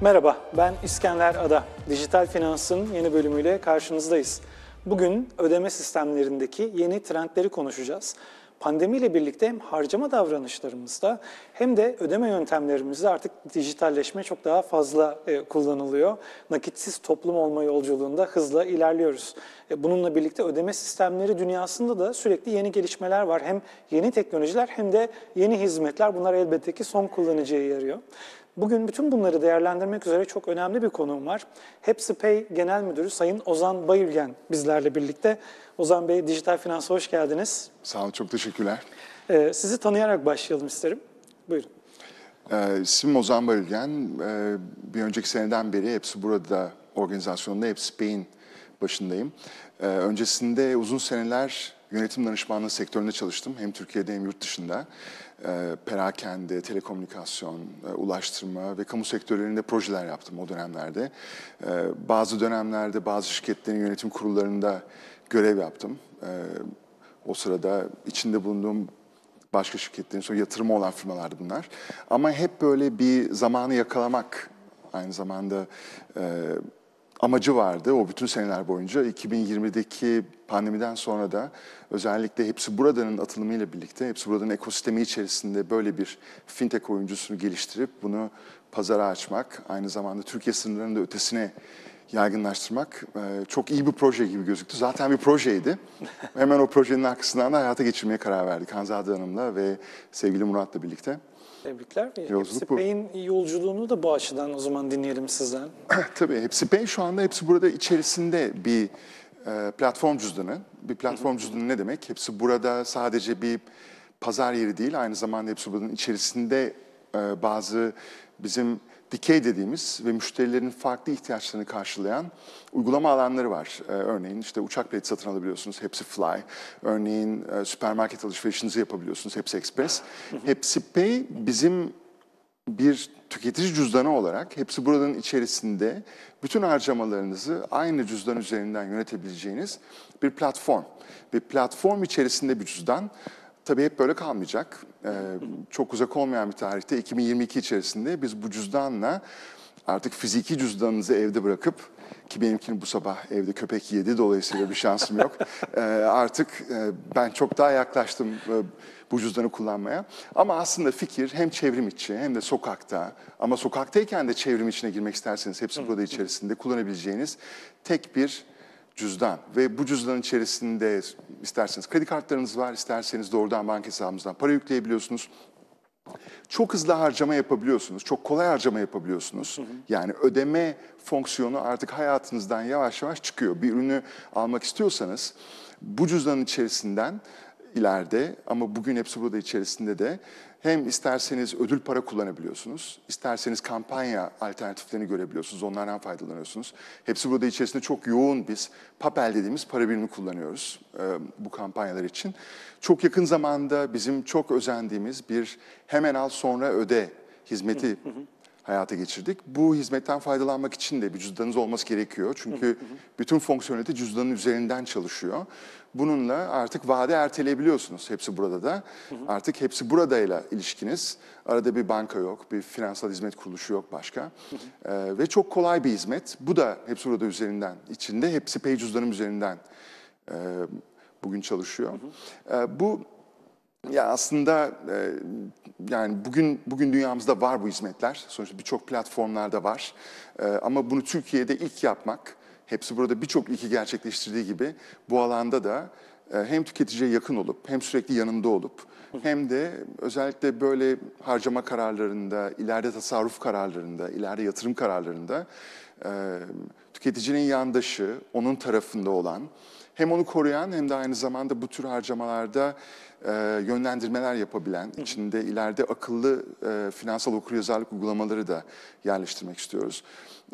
Merhaba, ben İskender Ada. Dijital Finans'ın yeni bölümüyle karşınızdayız. Bugün ödeme sistemlerindeki yeni trendleri konuşacağız. Pandemiyle birlikte hem harcama davranışlarımızda hem de ödeme yöntemlerimizde artık dijitalleşme çok daha fazla e, kullanılıyor. Nakitsiz toplum olma yolculuğunda hızla ilerliyoruz. E, bununla birlikte ödeme sistemleri dünyasında da sürekli yeni gelişmeler var. Hem yeni teknolojiler hem de yeni hizmetler. Bunlar elbette ki son kullanıcıya yarıyor. Bugün bütün bunları değerlendirmek üzere çok önemli bir konuğum var. Hepsi Pay Genel Müdürü Sayın Ozan Bayülgen bizlerle birlikte. Ozan Bey, Dijital Finans'a hoş geldiniz. Sağ olun, çok teşekkürler. Ee, sizi tanıyarak başlayalım isterim. Buyurun. Ee, ismim Ozan Bayülgen. Ee, bir önceki seneden beri hepsi burada organizasyonunda Pay'in başındayım. Ee, öncesinde uzun seneler yönetim danışmanlığı sektöründe çalıştım. Hem Türkiye'de hem yurt dışında. E, perakende, telekomünikasyon, e, ulaştırma ve kamu sektörlerinde projeler yaptım o dönemlerde. E, bazı dönemlerde bazı şirketlerin yönetim kurullarında görev yaptım. O sırada içinde bulunduğum başka şirketlerin sonra yatırımı olan firmalardı bunlar. Ama hep böyle bir zamanı yakalamak aynı zamanda amacı vardı o bütün seneler boyunca. 2020'deki pandemiden sonra da özellikle Hepsi Burada'nın atılımıyla birlikte Hepsi Burada'nın ekosistemi içerisinde böyle bir fintech oyuncusunu geliştirip bunu pazara açmak, aynı zamanda Türkiye sınırlarının da ötesine yaygınlaştırmak e, çok iyi bir proje gibi gözüktü. Zaten bir projeydi. Hemen o projenin arkasından da hayata geçirmeye karar verdik Hanzade Hanım'la ve sevgili Murat'la birlikte. Tebrikler. Yolculuk Hepsi Bey'in yolculuğunu da bu açıdan o zaman dinleyelim sizden. Tabii Hepsi Bey şu anda hepsi burada içerisinde bir e, platform cüzdanı. Bir platform cüzdanı ne demek? Hepsi burada sadece bir pazar yeri değil, aynı zamanda hepsi buranın içerisinde e, bazı bizim dikey dediğimiz ve müşterilerin farklı ihtiyaçlarını karşılayan uygulama alanları var. Ee, örneğin işte uçak bileti satın alabiliyorsunuz, hepsi Fly. Örneğin e, süpermarket alışverişinizi yapabiliyorsunuz, hepsi Express. hepsi Pay bizim bir tüketici cüzdanı olarak hepsi buradan içerisinde bütün harcamalarınızı aynı cüzdan üzerinden yönetebileceğiniz bir platform. Ve platform içerisinde bir cüzdan tabii hep böyle kalmayacak. Ee, çok uzak olmayan bir tarihte 2022 içerisinde biz bu cüzdanla artık fiziki cüzdanınızı evde bırakıp ki benimkini bu sabah evde köpek yedi dolayısıyla bir şansım yok. ee, artık e, ben çok daha yaklaştım e, bu cüzdanı kullanmaya. Ama aslında fikir hem çevrim içi hem de sokakta ama sokaktayken de çevrim içine girmek isterseniz hepsi burada içerisinde kullanabileceğiniz tek bir cüzdan ve bu cüzdan içerisinde isterseniz kredi kartlarınız var, isterseniz doğrudan banka hesabınızdan para yükleyebiliyorsunuz. Çok hızlı harcama yapabiliyorsunuz, çok kolay harcama yapabiliyorsunuz. Yani ödeme fonksiyonu artık hayatınızdan yavaş yavaş çıkıyor. Bir ürünü almak istiyorsanız bu cüzdanın içerisinden ileride ama bugün hepsi burada içerisinde de hem isterseniz ödül para kullanabiliyorsunuz, isterseniz kampanya alternatiflerini görebiliyorsunuz, onlardan faydalanıyorsunuz. Hepsi burada içerisinde çok yoğun biz papel dediğimiz para birimi kullanıyoruz e, bu kampanyalar için. Çok yakın zamanda bizim çok özendiğimiz bir hemen al sonra öde hizmeti hayata geçirdik. Bu hizmetten faydalanmak için de bir cüzdanınız olması gerekiyor. Çünkü bütün fonksiyonelite cüzdanın üzerinden çalışıyor. Bununla artık vade erteleyebiliyorsunuz hepsi burada da. Artık hepsi buradayla ilişkiniz. Arada bir banka yok, bir finansal hizmet kuruluşu yok başka. Ee, ve çok kolay bir hizmet. Bu da hepsi burada üzerinden, içinde hepsi pay cüzdanım üzerinden e, bugün çalışıyor. Hı bu ya aslında e, yani bugün bugün dünyamızda var bu hizmetler. Sonuçta birçok platformlarda var. E, ama bunu Türkiye'de ilk yapmak, hepsi burada birçok ilki gerçekleştirdiği gibi bu alanda da e, hem tüketiciye yakın olup hem sürekli yanında olup hem de özellikle böyle harcama kararlarında, ileride tasarruf kararlarında, ileride yatırım kararlarında e, tüketicinin yandaşı, onun tarafında olan hem onu koruyan hem de aynı zamanda bu tür harcamalarda e, yönlendirmeler yapabilen, içinde ileride akıllı e, finansal okuryazarlık uygulamaları da yerleştirmek istiyoruz.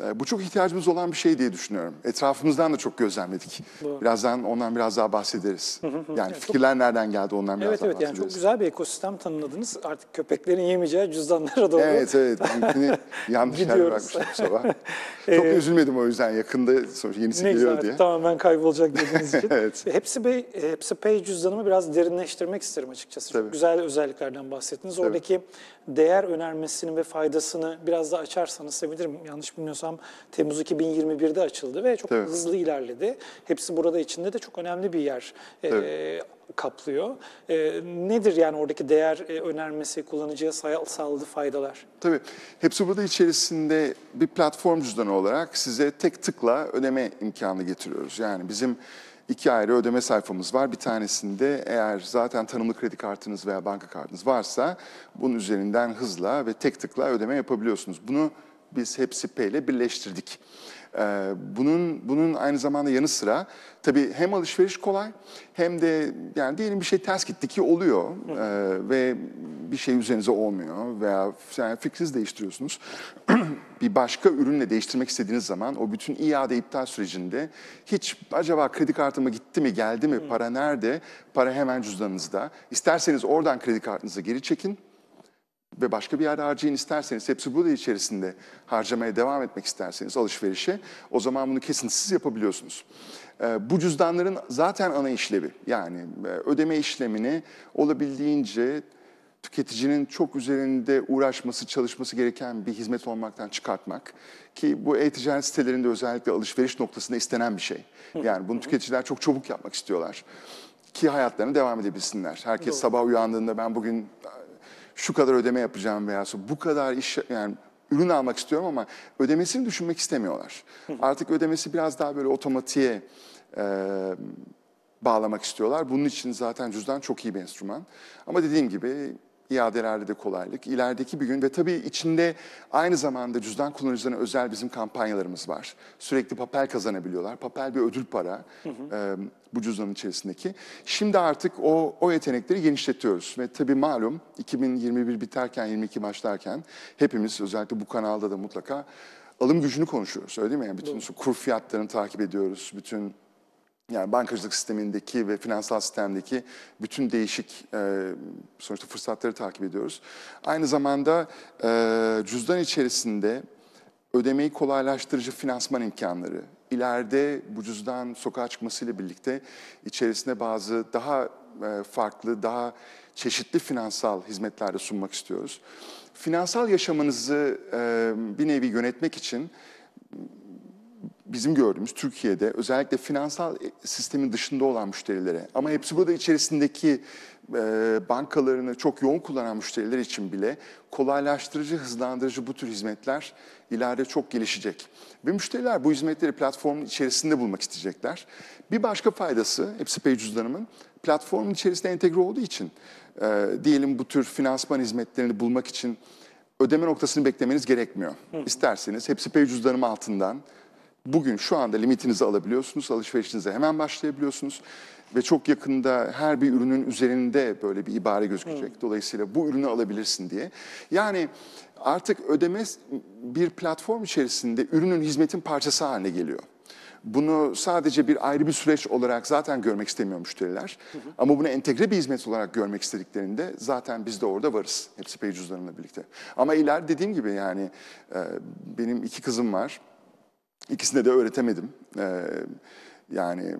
Ee, bu çok ihtiyacımız olan bir şey diye düşünüyorum. Etrafımızdan da çok gözlemledik. Doğru. Birazdan ondan biraz daha bahsederiz. Yani fikirler nereden geldi ondan biraz evet, daha evet, bahsederiz. Evet yani çok güzel bir ekosistem tanımladınız. Artık köpeklerin yemeyeceği cüzdanlara doğru. Evet evet. yanlış yer bırakmıştım bu sabah. Çok ee, üzülmedim o yüzden yakında sonuç yenisi geliyor güzel, diye. tamamen kaybolacak dediğiniz için. evet. Hepsi, Bey, Hepsi Pay cüzdanımı biraz derinleştirmek isterim açıkçası. Tabii. Çok güzel özelliklerden bahsettiniz. Oradaki Tabii. değer önermesini ve faydasını biraz da açarsanız sevinirim. Yanlış bilmiyorsam yanılmıyorsam Temmuz 2021'de açıldı ve çok evet. hızlı ilerledi. Hepsi burada içinde de çok önemli bir yer e, evet. e, kaplıyor. E, nedir yani oradaki değer e, önermesi, kullanıcıya sağladığı faydalar? Tabii. Hepsi burada içerisinde bir platform cüzdanı olarak size tek tıkla ödeme imkanı getiriyoruz. Yani bizim iki ayrı ödeme sayfamız var. Bir tanesinde eğer zaten tanımlı kredi kartınız veya banka kartınız varsa bunun üzerinden hızla ve tek tıkla ödeme yapabiliyorsunuz. Bunu biz hepsi P ile birleştirdik. Ee, bunun, bunun aynı zamanda yanı sıra tabii hem alışveriş kolay hem de yani diyelim bir şey ters gitti ki oluyor ee, ve bir şey üzerinize olmuyor veya yani fikrinizi değiştiriyorsunuz. bir başka ürünle değiştirmek istediğiniz zaman o bütün iade iptal sürecinde hiç acaba kredi kartıma gitti mi geldi mi para nerede? Para hemen cüzdanınızda. isterseniz oradan kredi kartınızı geri çekin ve başka bir yerde harcayın isterseniz, hepsi burada içerisinde harcamaya devam etmek isterseniz alışverişe, o zaman bunu kesintisiz yapabiliyorsunuz. Ee, bu cüzdanların zaten ana işlevi, yani e, ödeme işlemini olabildiğince tüketicinin çok üzerinde uğraşması, çalışması gereken bir hizmet olmaktan çıkartmak. Ki bu e-ticaret sitelerinde özellikle alışveriş noktasında istenen bir şey. Yani bunu tüketiciler çok çabuk yapmak istiyorlar. Ki hayatlarına devam edebilsinler. Herkes Doğru. sabah uyandığında ben bugün şu kadar ödeme yapacağım veya bu kadar iş yani ürün almak istiyorum ama ödemesini düşünmek istemiyorlar. Artık ödemesi biraz daha böyle otomatiğe e, bağlamak istiyorlar. Bunun için zaten cüzdan çok iyi bir enstrüman. Ama dediğim gibi iadelerde de kolaylık. İlerideki bir gün ve tabii içinde aynı zamanda cüzdan kullanıcılarına özel bizim kampanyalarımız var. Sürekli papel kazanabiliyorlar. Papel bir ödül para hı hı. E, bu cüzdanın içerisindeki. Şimdi artık o, o yetenekleri genişletiyoruz. Ve tabii malum 2021 biterken, 22 başlarken hepimiz özellikle bu kanalda da mutlaka alım gücünü konuşuyoruz öyle değil mi? Yani bütün Doğru. kur fiyatlarını takip ediyoruz, bütün yani bankacılık sistemindeki ve finansal sistemdeki bütün değişik e, sonuçta fırsatları takip ediyoruz. Aynı zamanda e, cüzdan içerisinde ödemeyi kolaylaştırıcı finansman imkanları, ileride bu cüzdan sokağa çıkmasıyla birlikte içerisine bazı daha e, farklı, daha çeşitli finansal hizmetler de sunmak istiyoruz. Finansal yaşamınızı e, bir nevi yönetmek için bizim gördüğümüz Türkiye'de özellikle finansal e, sistemin dışında olan müşterilere ama hepsi burada içerisindeki e, bankalarını çok yoğun kullanan müşteriler için bile kolaylaştırıcı, hızlandırıcı bu tür hizmetler ileride çok gelişecek. Ve müşteriler bu hizmetleri platformun içerisinde bulmak isteyecekler. Bir başka faydası hepsi pay cüzdanımın platformun içerisinde entegre olduğu için e, diyelim bu tür finansman hizmetlerini bulmak için ödeme noktasını beklemeniz gerekmiyor. Hı. İsterseniz hepsi pay cüzdanım altından Bugün şu anda limitinizi alabiliyorsunuz, alışverişinize hemen başlayabiliyorsunuz ve çok yakında her bir ürünün üzerinde böyle bir ibare gözükecek. Dolayısıyla bu ürünü alabilirsin diye. Yani artık ödeme bir platform içerisinde ürünün hizmetin parçası haline geliyor. Bunu sadece bir ayrı bir süreç olarak zaten görmek istemiyor müşteriler. Hı hı. Ama bunu entegre bir hizmet olarak görmek istediklerinde zaten biz de orada varız. Hepsi pay cüzdanıyla birlikte. Ama iler dediğim gibi yani e, benim iki kızım var. İkisini de öğretemedim. Ee, yani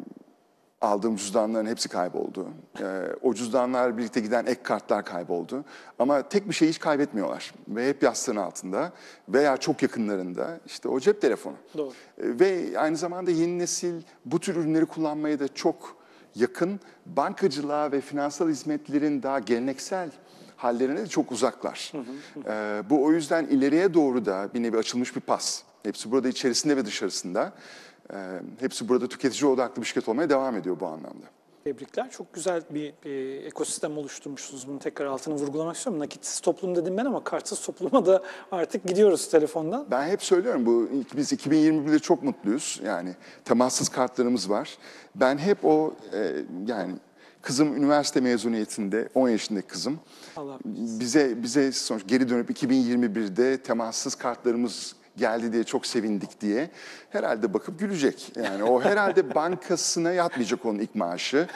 aldığım cüzdanların hepsi kayboldu. Ee, o cüzdanlar birlikte giden ek kartlar kayboldu. Ama tek bir şeyi hiç kaybetmiyorlar. Ve hep yastığın altında veya çok yakınlarında işte o cep telefonu. Doğru. Ee, ve aynı zamanda yeni nesil bu tür ürünleri kullanmaya da çok yakın. Bankacılığa ve finansal hizmetlerin daha geleneksel hallerine de çok uzaklar. Ee, bu o yüzden ileriye doğru da bir nevi açılmış bir pas. Hepsi burada içerisinde ve dışarısında. E, hepsi burada tüketici odaklı bir şirket olmaya devam ediyor bu anlamda. Tebrikler. Çok güzel bir e, ekosistem oluşturmuşsunuz. Bunu tekrar altını vurgulamak istiyorum. Nakitsiz toplum dedim ben ama kartsız topluma da artık gidiyoruz telefondan. Ben hep söylüyorum bu biz 2021'de çok mutluyuz. Yani temassız kartlarımız var. Ben hep o e, yani kızım üniversite mezuniyetinde 10 yaşındaki kızım. Allah bize bize sonuç geri dönüp 2021'de temassız kartlarımız geldi diye çok sevindik diye herhalde bakıp gülecek. Yani o herhalde bankasına yatmayacak onun ilk maaşı.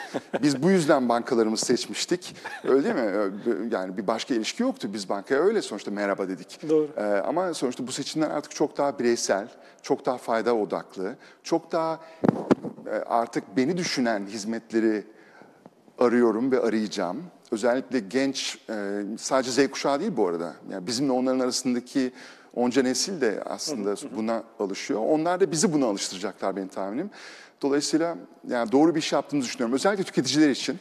Biz bu yüzden bankalarımızı seçmiştik. Öyle değil mi? Yani bir başka ilişki yoktu. Biz bankaya öyle sonuçta merhaba dedik. Doğru. Ee, ama sonuçta bu seçimler artık çok daha bireysel, çok daha fayda odaklı, çok daha e, artık beni düşünen hizmetleri arıyorum ve arayacağım özellikle genç, e, sadece Z kuşağı değil bu arada. Yani bizimle onların arasındaki onca nesil de aslında buna alışıyor. Onlar da bizi buna alıştıracaklar benim tahminim. Dolayısıyla yani doğru bir şey yaptığımızı düşünüyorum. Özellikle tüketiciler için.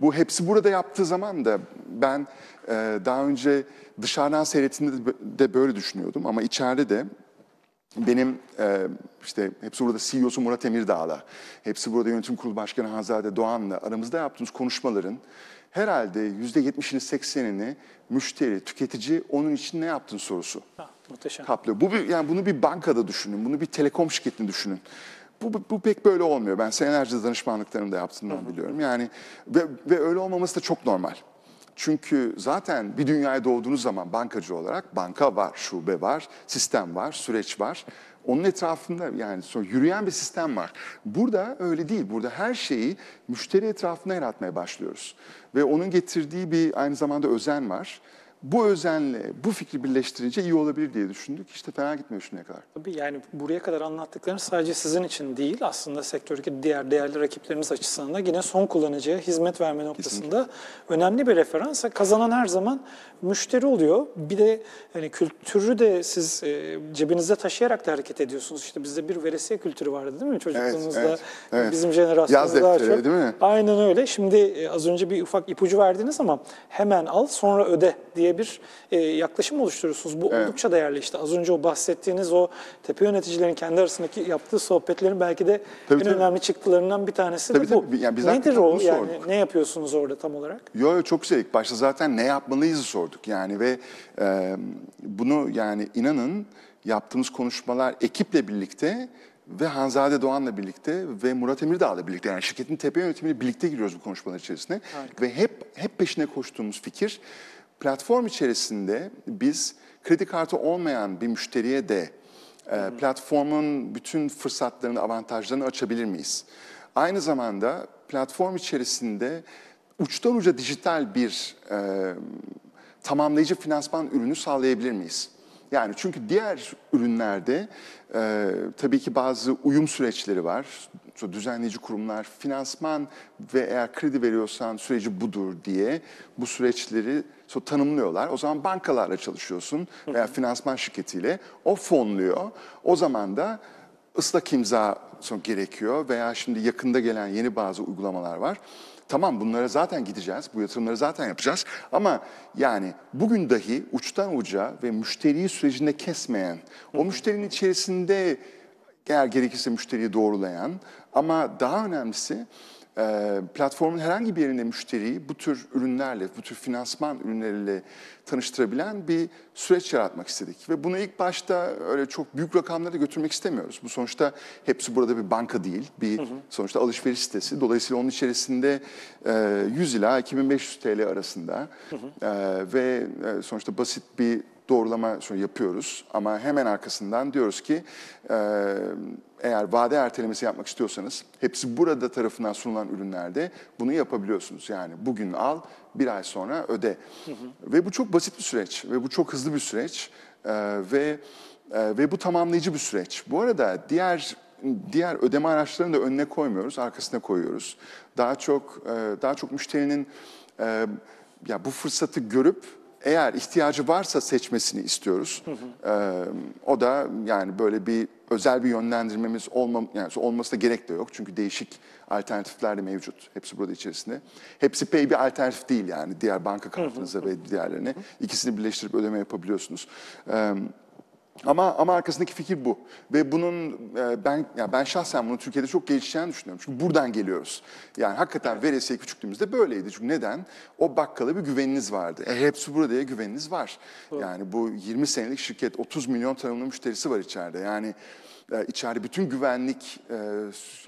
Bu hepsi burada yaptığı zaman da ben e, daha önce dışarıdan seyrettiğimde de böyle düşünüyordum ama içeride de benim e, işte hepsi burada CEO'su Murat Emirdağ'la, hepsi burada yönetim kurulu başkanı Hazade Doğan'la aramızda yaptığımız konuşmaların herhalde yüzde %70'ini seksenini müşteri, tüketici onun için ne yaptın sorusu. Ha, muhteşem. Kaplıyor. Bu bir, yani bunu bir bankada düşünün, bunu bir telekom şirketini düşünün. Bu, bu, bu pek böyle olmuyor. Ben senelerce danışmanlıklarını da yaptığımdan biliyorum. Yani ve, ve öyle olmaması da çok normal. Çünkü zaten bir dünyaya doğduğunuz zaman bankacı olarak banka var, şube var, sistem var, süreç var. Onun etrafında yani sonra yürüyen bir sistem var. Burada öyle değil. Burada her şeyi müşteri etrafında yaratmaya başlıyoruz. Ve onun getirdiği bir aynı zamanda özen var bu özenle bu fikri birleştirince iyi olabilir diye düşündük. İşte fena gitmiyor şimdiye kadar. Tabii yani buraya kadar anlattıklarınız sadece sizin için değil aslında sektördeki diğer değerli rakipleriniz açısından da yine son kullanıcıya hizmet verme noktasında Kesinlikle. önemli bir referans. Kazanan her zaman müşteri oluyor. Bir de hani kültürü de siz e, cebinizde taşıyarak da hareket ediyorsunuz. İşte bizde bir veresiye kültürü vardı değil mi çocukluğumuzda? Evet, evet, evet. Bizim jenerasyonumuzda daha çok. Değil mi? Aynen öyle. Şimdi e, az önce bir ufak ipucu verdiniz ama hemen al sonra öde diye diye bir e, yaklaşım oluşturuyorsunuz. Bu evet. oldukça değerli işte. Az önce o bahsettiğiniz o tepe yöneticilerin kendi arasındaki yaptığı sohbetlerin belki de tabii, en tabii. önemli çıktılarından bir tanesi tabii, de bu. Tabii. Yani biz Nedir o? Yani ne yapıyorsunuz orada tam olarak? Yok yo, çok şey. Başta zaten ne yapmalıyız sorduk yani ve e, bunu yani inanın yaptığımız konuşmalar ekiple birlikte ve Hanzade Doğan'la birlikte ve Murat Emirdağ'la birlikte yani şirketin tepe yönetimiyle birlikte giriyoruz bu konuşmalar içerisine. Harika. Ve hep hep peşine koştuğumuz fikir Platform içerisinde biz kredi kartı olmayan bir müşteriye de e, platformun bütün fırsatlarını, avantajlarını açabilir miyiz? Aynı zamanda platform içerisinde uçtan uca dijital bir e, tamamlayıcı finansman ürünü sağlayabilir miyiz? Yani çünkü diğer ürünlerde e, tabii ki bazı uyum süreçleri var yoktu. Düzenleyici kurumlar finansman ve eğer kredi veriyorsan süreci budur diye bu süreçleri so, tanımlıyorlar. O zaman bankalarla çalışıyorsun veya finansman şirketiyle. O fonluyor. O zaman da ıslak imza son gerekiyor veya şimdi yakında gelen yeni bazı uygulamalar var. Tamam bunlara zaten gideceğiz, bu yatırımları zaten yapacağız ama yani bugün dahi uçtan uca ve müşteriyi sürecinde kesmeyen, o müşterinin içerisinde eğer gerekirse müşteriyi doğrulayan ama daha önemlisi e, platformun herhangi bir yerinde müşteriyi bu tür ürünlerle, bu tür finansman ürünleriyle tanıştırabilen bir süreç yaratmak istedik. Ve bunu ilk başta öyle çok büyük rakamlara götürmek istemiyoruz. Bu sonuçta hepsi burada bir banka değil, bir hı hı. sonuçta alışveriş sitesi. Dolayısıyla onun içerisinde 100 e, ila 2500 TL arasında hı hı. E, ve sonuçta basit bir doğrulama yapıyoruz. Ama hemen arkasından diyoruz ki eğer vade ertelemesi yapmak istiyorsanız hepsi burada tarafından sunulan ürünlerde bunu yapabiliyorsunuz. Yani bugün al bir ay sonra öde. Hı hı. Ve bu çok basit bir süreç ve bu çok hızlı bir süreç ve ve bu tamamlayıcı bir süreç. Bu arada diğer diğer ödeme araçlarını da önüne koymuyoruz, arkasına koyuyoruz. Daha çok daha çok müşterinin ya bu fırsatı görüp eğer ihtiyacı varsa seçmesini istiyoruz. Hı hı. Ee, o da yani böyle bir özel bir yönlendirmemiz olma, yani olması da gerek de yok. Çünkü değişik alternatifler de mevcut. Hepsi burada içerisinde. Hepsi pay bir alternatif değil yani diğer banka kartınıza ve diğerlerine. ikisini birleştirip ödeme yapabiliyorsunuz. Ee, ama ama arkasındaki fikir bu ve bunun e, ben yani ben şahsen bunu Türkiye'de çok gelişeceğini düşünüyorum. Çünkü buradan geliyoruz. Yani hakikaten veresiye küçüklüğümüzde böyleydi. Çünkü neden? O bakkala bir güveniniz vardı. E, hepsi burada diye güveniniz var. Hı. Yani bu 20 senelik şirket 30 milyon tanımlı müşterisi var içeride. Yani e, içeride bütün güvenlik e,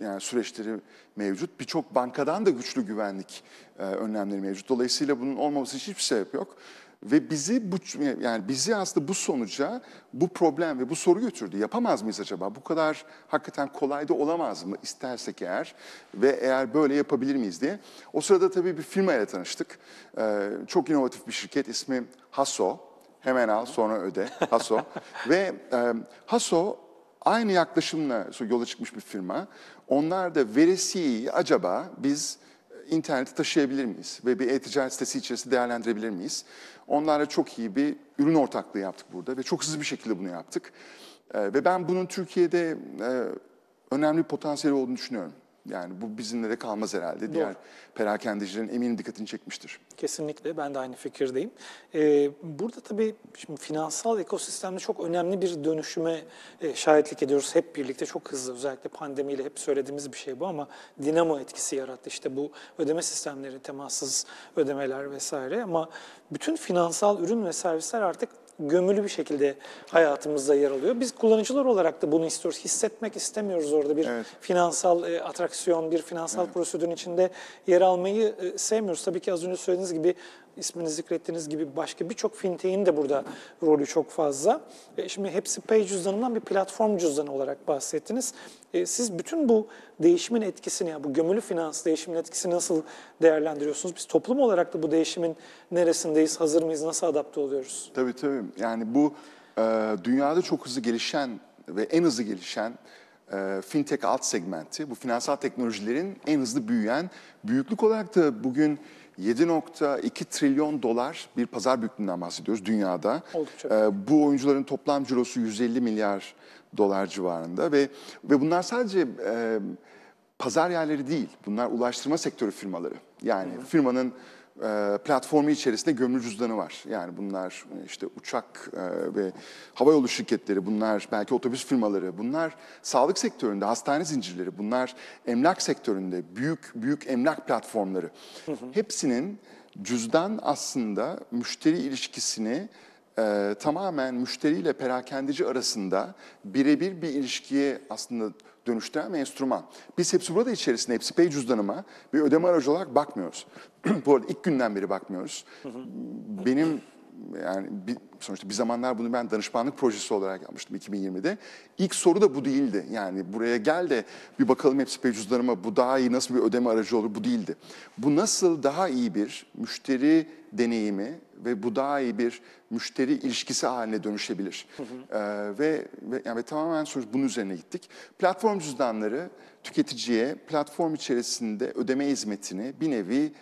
yani süreçleri mevcut. Birçok bankadan da güçlü güvenlik e, önlemleri mevcut. Dolayısıyla bunun olmaması için hiçbir sebep yok. Ve bizi bu yani bizi aslında bu sonuca, bu problem ve bu soru götürdü. Yapamaz mıyız acaba? Bu kadar hakikaten kolay da olamaz mı istersek eğer ve eğer böyle yapabilir miyiz diye. O sırada tabii bir firma ile tanıştık. Ee, çok inovatif bir şirket ismi Haso. Hemen al sonra öde Haso. ve e, Haso aynı yaklaşımla yola çıkmış bir firma. Onlar da veresiyi acaba biz interneti taşıyabilir miyiz? Ve bir e-ticaret sitesi içerisinde değerlendirebilir miyiz? Onlarla çok iyi bir ürün ortaklığı yaptık burada ve çok hızlı bir şekilde bunu yaptık. Ee, ve ben bunun Türkiye'de e, önemli potansiyeli olduğunu düşünüyorum. Yani bu bizimle de kalmaz herhalde. Doğru. Diğer perakendecilerin eminim dikkatini çekmiştir. Kesinlikle ben de aynı fikirdeyim. Ee, burada tabii şimdi finansal ekosistemde çok önemli bir dönüşüme e, şahitlik ediyoruz. Hep birlikte çok hızlı özellikle pandemiyle hep söylediğimiz bir şey bu ama dinamo etkisi yarattı. İşte bu ödeme sistemleri, temassız ödemeler vesaire ama bütün finansal ürün ve servisler artık gömülü bir şekilde hayatımızda yer alıyor. Biz kullanıcılar olarak da bunu istiyoruz. Hissetmek istemiyoruz orada bir evet. finansal e, atraksiyon, bir finansal evet. prosedürün içinde yer almayı e, sevmiyoruz. Tabii ki az önce söylediğiniz gibi ismini zikrettiğiniz gibi başka birçok fintech'in de burada rolü çok fazla. E, şimdi hepsi pay cüzdanından bir platform cüzdanı olarak bahsettiniz. E, siz bütün bu değişimin etkisini, yani bu gömülü finans değişimin etkisini nasıl değerlendiriyorsunuz? Biz toplum olarak da bu değişimin neresindeyiz, hazır mıyız, nasıl adapte oluyoruz? Tabii tabii. Yani bu e, dünyada çok hızlı gelişen ve en hızlı gelişen e, fintech alt segmenti. Bu finansal teknolojilerin en hızlı büyüyen, büyüklük olarak da bugün 7.2 trilyon dolar bir pazar büyüklüğünden bahsediyoruz dünyada. Oldukça. Ee, bu oyuncuların toplam cirosu 150 milyar dolar civarında ve ve bunlar sadece e, pazar yerleri değil. Bunlar ulaştırma sektörü firmaları. Yani Hı. firmanın e, platformu içerisinde gömülü cüzdanı var. Yani bunlar e, işte uçak e, ve havayolu şirketleri, bunlar belki otobüs firmaları, bunlar sağlık sektöründe hastane zincirleri, bunlar emlak sektöründe büyük büyük emlak platformları. Hepsinin cüzdan aslında müşteri ilişkisini e, tamamen müşteriyle perakendeci arasında birebir bir ilişkiye aslında dönüştüren ve enstrüman. Biz hepsi burada içerisinde, hepsi pay cüzdanıma bir ödeme aracı olarak bakmıyoruz. Bu arada ilk günden beri bakmıyoruz. Benim yani bir, sonuçta bir zamanlar bunu ben danışmanlık projesi olarak yapmıştım 2020'de. İlk soru da bu değildi. Yani buraya gel de bir bakalım hepsi pay cüzdanıma bu daha iyi nasıl bir ödeme aracı olur bu değildi. Bu nasıl daha iyi bir müşteri deneyimi ve bu daha iyi bir müşteri ilişkisi haline dönüşebilir. Hı hı. E, ve, ve yani tamamen sonuç bunun üzerine gittik. Platform cüzdanları tüketiciye platform içerisinde ödeme hizmetini bir nevi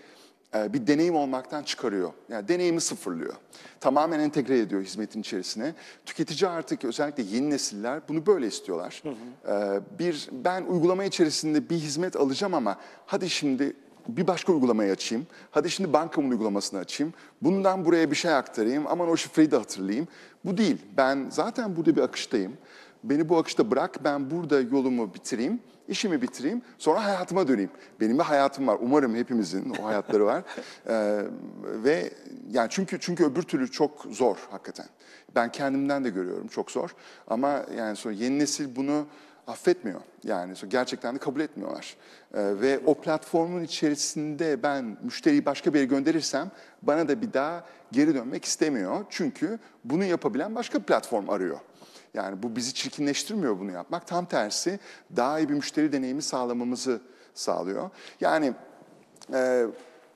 e, bir deneyim olmaktan çıkarıyor. Yani deneyimi sıfırlıyor. Tamamen entegre ediyor hizmetin içerisine. Tüketici artık özellikle yeni nesiller bunu böyle istiyorlar. Hı hı. Ee, bir ben uygulama içerisinde bir hizmet alacağım ama hadi şimdi bir başka uygulamayı açayım. Hadi şimdi bankamın uygulamasını açayım. Bundan buraya bir şey aktarayım. Aman o şifreyi de hatırlayayım. Bu değil. Ben zaten burada bir akıştayım beni bu akışta bırak, ben burada yolumu bitireyim, işimi bitireyim, sonra hayatıma döneyim. Benim bir hayatım var, umarım hepimizin o hayatları var. ee, ve yani çünkü çünkü öbür türlü çok zor hakikaten. Ben kendimden de görüyorum çok zor. Ama yani sonra yeni nesil bunu affetmiyor. Yani gerçekten de kabul etmiyorlar. Ee, ve o platformun içerisinde ben müşteriyi başka bir yere gönderirsem bana da bir daha geri dönmek istemiyor. Çünkü bunu yapabilen başka bir platform arıyor. Yani bu bizi çirkinleştirmiyor bunu yapmak. Tam tersi daha iyi bir müşteri deneyimi sağlamamızı sağlıyor. Yani e,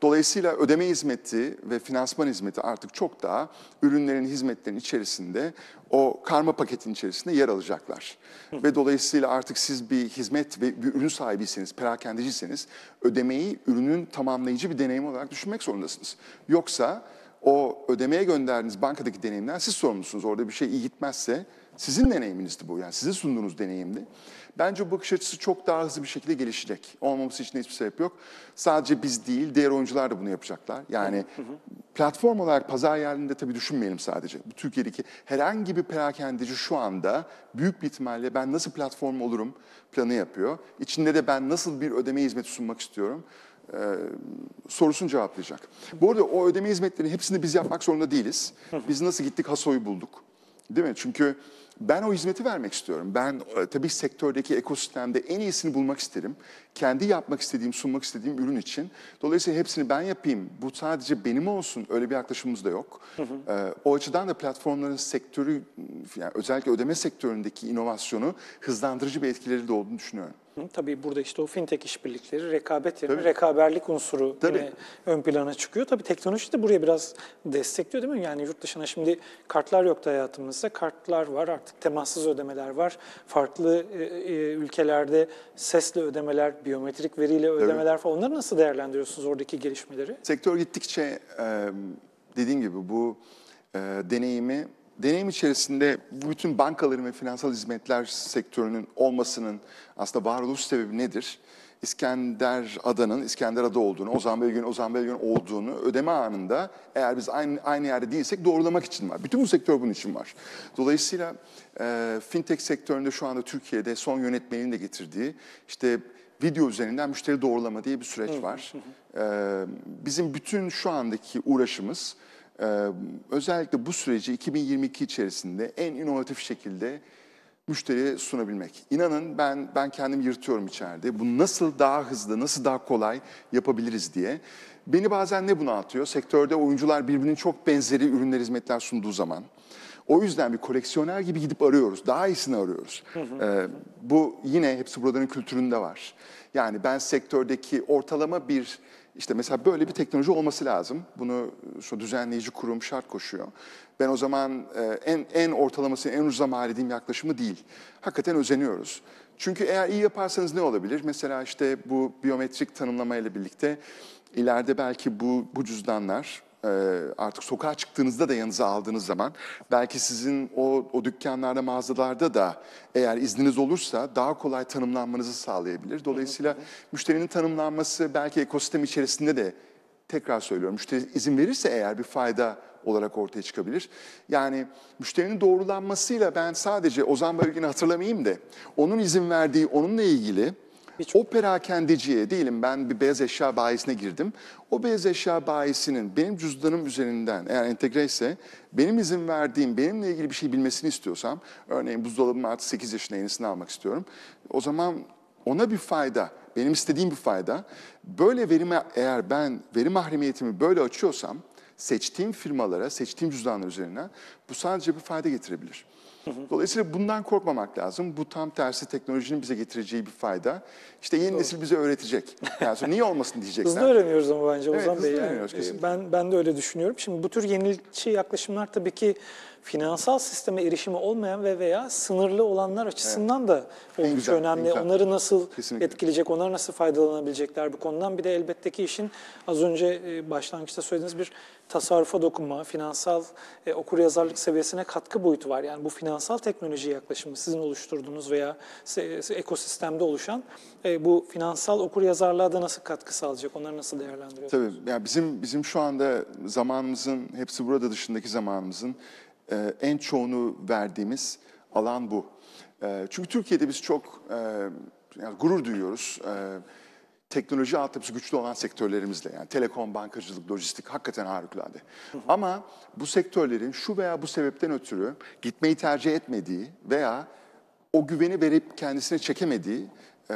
dolayısıyla ödeme hizmeti ve finansman hizmeti artık çok daha ürünlerin hizmetlerin içerisinde o karma paketin içerisinde yer alacaklar. Ve dolayısıyla artık siz bir hizmet ve bir ürün sahibiyseniz, perakendeciyseniz ödemeyi ürünün tamamlayıcı bir deneyim olarak düşünmek zorundasınız. Yoksa o ödemeye gönderdiğiniz bankadaki deneyimden siz sorumlusunuz. Orada bir şey iyi gitmezse sizin deneyiminizdi bu. Yani size sunduğunuz deneyimdi. Bence bu bakış açısı çok daha hızlı bir şekilde gelişecek. Olmaması için hiçbir sebep yok. Sadece biz değil, diğer oyuncular da bunu yapacaklar. Yani platform olarak pazar yerinde tabii düşünmeyelim sadece. Bu Türkiye'deki herhangi bir perakendeci şu anda büyük bir ihtimalle ben nasıl platform olurum planı yapıyor. İçinde de ben nasıl bir ödeme hizmeti sunmak istiyorum e, ee, sorusunu cevaplayacak. Bu arada o ödeme hizmetlerinin hepsini biz yapmak zorunda değiliz. Biz nasıl gittik Haso'yu bulduk. Değil mi? Çünkü ben o hizmeti vermek istiyorum. Ben e, tabii sektördeki ekosistemde en iyisini bulmak isterim. Kendi yapmak istediğim, sunmak istediğim ürün için. Dolayısıyla hepsini ben yapayım. Bu sadece benim olsun. Öyle bir yaklaşımımız da yok. Hı hı. Ee, o açıdan da platformların sektörü, yani özellikle ödeme sektöründeki inovasyonu hızlandırıcı bir etkileri de olduğunu düşünüyorum. Tabii burada işte o fintech işbirlikleri, rekabet yerine Tabii. rekaberlik unsuru Tabii. yine ön plana çıkıyor. Tabii teknoloji de buraya biraz destekliyor değil mi? Yani yurt dışına şimdi kartlar yoktu hayatımızda. Kartlar var, artık temassız ödemeler var. Farklı e, e, ülkelerde sesli ödemeler, biyometrik veriyle ödemeler Tabii. falan. Onları nasıl değerlendiriyorsunuz oradaki gelişmeleri? Sektör gittikçe dediğim gibi bu e, deneyimi deneyim içerisinde bu bütün bankaların ve finansal hizmetler sektörünün olmasının aslında varoluş sebebi nedir? İskender Ada'nın İskender Ada olduğunu, Ozan Bey'in Ozan Bey'in olduğunu ödeme anında eğer biz aynı, aynı yerde değilsek doğrulamak için var. Bütün bu sektör bunun için var. Dolayısıyla e, fintech sektöründe şu anda Türkiye'de son yönetmenin de getirdiği işte video üzerinden müşteri doğrulama diye bir süreç var. Ee, bizim bütün şu andaki uğraşımız ee, özellikle bu süreci 2022 içerisinde en inovatif şekilde müşteriye sunabilmek. İnanın ben ben kendim yırtıyorum içeride. Bu nasıl daha hızlı, nasıl daha kolay yapabiliriz diye. Beni bazen ne atıyor Sektörde oyuncular birbirinin çok benzeri ürünler, hizmetler sunduğu zaman. O yüzden bir koleksiyoner gibi gidip arıyoruz. Daha iyisini arıyoruz. Ee, bu yine hepsi buradanın kültüründe var. Yani ben sektördeki ortalama bir işte mesela böyle bir teknoloji olması lazım. Bunu şu düzenleyici kurum şart koşuyor. Ben o zaman e, en en ortalaması en ucuza mal yaklaşımı değil. Hakikaten özeniyoruz. Çünkü eğer iyi yaparsanız ne olabilir? Mesela işte bu biyometrik tanımlamayla birlikte ileride belki bu, bu cüzdanlar ee, artık sokağa çıktığınızda da yanınıza aldığınız zaman belki sizin o, o dükkanlarda, mağazalarda da eğer izniniz olursa daha kolay tanımlanmanızı sağlayabilir. Dolayısıyla müşterinin tanımlanması belki ekosistem içerisinde de tekrar söylüyorum müşteri izin verirse eğer bir fayda olarak ortaya çıkabilir. Yani müşterinin doğrulanmasıyla ben sadece Ozan Bölgen'i hatırlamayayım da onun izin verdiği onunla ilgili hiç... O perakendeciye diyelim ben bir beyaz eşya bayisine girdim. O beyaz eşya bayisinin benim cüzdanım üzerinden eğer entegre ise benim izin verdiğim, benimle ilgili bir şey bilmesini istiyorsam, örneğin buzdolabımı artık 8 yaşında yenisini almak istiyorum. O zaman ona bir fayda, benim istediğim bir fayda. Böyle verime eğer ben veri mahremiyetimi böyle açıyorsam, seçtiğim firmalara, seçtiğim cüzdanlar üzerinden bu sadece bir fayda getirebilir. Dolayısıyla bundan korkmamak lazım. Bu tam tersi teknolojinin bize getireceği bir fayda. İşte yeni Doğru. nesil bize öğretecek. Yani niye olmasın diyecekler. Hızlı öğreniyoruz ama bence Ozan evet, Bey. Hızlı yani. öğreniyoruz ee, kesinlikle. Ben, ben de öyle düşünüyorum. Şimdi bu tür yenilikçi yaklaşımlar tabii ki finansal sisteme erişimi olmayan ve veya sınırlı olanlar açısından evet. da oldukça güzel, önemli. Onları nasıl Kesinlikle. etkileyecek, onlar nasıl faydalanabilecekler bu konudan. Bir de elbette ki işin az önce e, başlangıçta söylediğiniz bir tasarrufa dokunma, finansal e, okur yazarlık seviyesine katkı boyutu var. Yani bu finansal teknoloji yaklaşımı sizin oluşturduğunuz veya ekosistemde oluşan e, bu finansal okuryazarlığa da nasıl katkı sağlayacak? Onları nasıl değerlendiriyorsunuz? Tabii. Yani bizim bizim şu anda zamanımızın hepsi burada dışındaki zamanımızın ee, en çoğunu verdiğimiz alan bu. Ee, çünkü Türkiye'de biz çok e, yani gurur duyuyoruz. E, teknoloji altyapısı güçlü olan sektörlerimizle yani telekom, bankacılık, lojistik hakikaten harikulade. Ama bu sektörlerin şu veya bu sebepten ötürü gitmeyi tercih etmediği veya o güveni verip kendisine çekemediği e,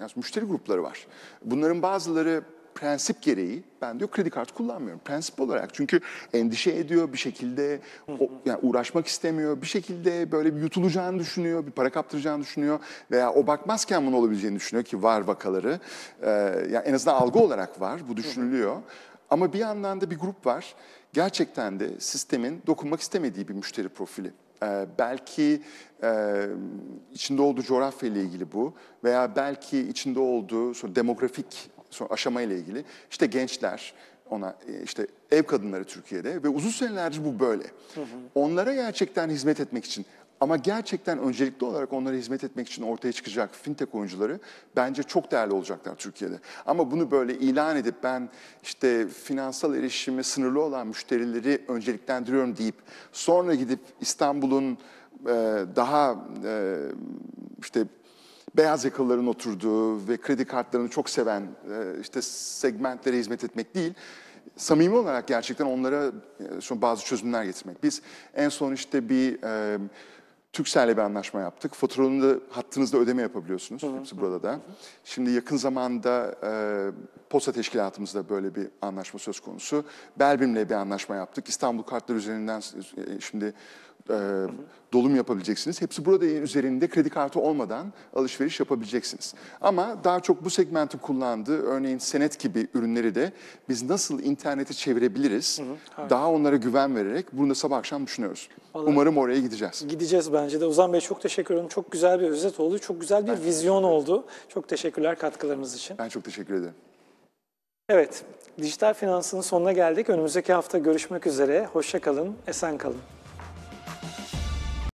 yani müşteri grupları var. Bunların bazıları prensip gereği ben diyor kredi kartı kullanmıyorum. Prensip olarak çünkü endişe ediyor bir şekilde o, yani uğraşmak istemiyor. Bir şekilde böyle bir yutulacağını düşünüyor, bir para kaptıracağını düşünüyor veya o bakmazken bunun olabileceğini düşünüyor ki var vakaları. Ee, yani en azından algı olarak var bu düşünülüyor. Ama bir yandan da bir grup var. Gerçekten de sistemin dokunmak istemediği bir müşteri profili. Ee, belki e, içinde olduğu coğrafya ile ilgili bu veya belki içinde olduğu demografik sonra aşamayla ilgili. İşte gençler, ona e, işte ev kadınları Türkiye'de ve uzun senelerdir bu böyle. Hı hı. Onlara gerçekten hizmet etmek için ama gerçekten öncelikli olarak onlara hizmet etmek için ortaya çıkacak fintech oyuncuları bence çok değerli olacaklar Türkiye'de. Ama bunu böyle ilan edip ben işte finansal erişimi sınırlı olan müşterileri önceliklendiriyorum deyip sonra gidip İstanbul'un e, daha e, işte beyaz yakalıların oturduğu ve kredi kartlarını çok seven e, işte segmentlere hizmet etmek değil, samimi olarak gerçekten onlara e, bazı çözümler getirmek. Biz en son işte bir e, Türkcell'le bir anlaşma yaptık. Faturanı da hattınızda ödeme yapabiliyorsunuz. Hı hı. Hepsi burada da. Şimdi yakın zamanda e, posta teşkilatımızda böyle bir anlaşma söz konusu. Belbim'le bir anlaşma yaptık. İstanbul Kartları üzerinden e, şimdi e, dolum yapabileceksiniz. Hepsi burada üzerinde kredi kartı olmadan alışveriş yapabileceksiniz. Ama daha çok bu segmenti kullandığı örneğin senet gibi ürünleri de biz nasıl internete çevirebiliriz? Hı hı, Daha onlara güven vererek bunu da sabah akşam düşünüyoruz. Vallahi Umarım oraya gideceğiz. Gideceğiz bence de. Uzan Bey çok teşekkür ederim. Çok güzel bir özet oldu. Çok güzel bir ben vizyon oldu. Çok teşekkürler katkılarınız için. Ben çok teşekkür ederim. Evet, dijital finansın sonuna geldik. Önümüzdeki hafta görüşmek üzere. Hoşça kalın, esen kalın.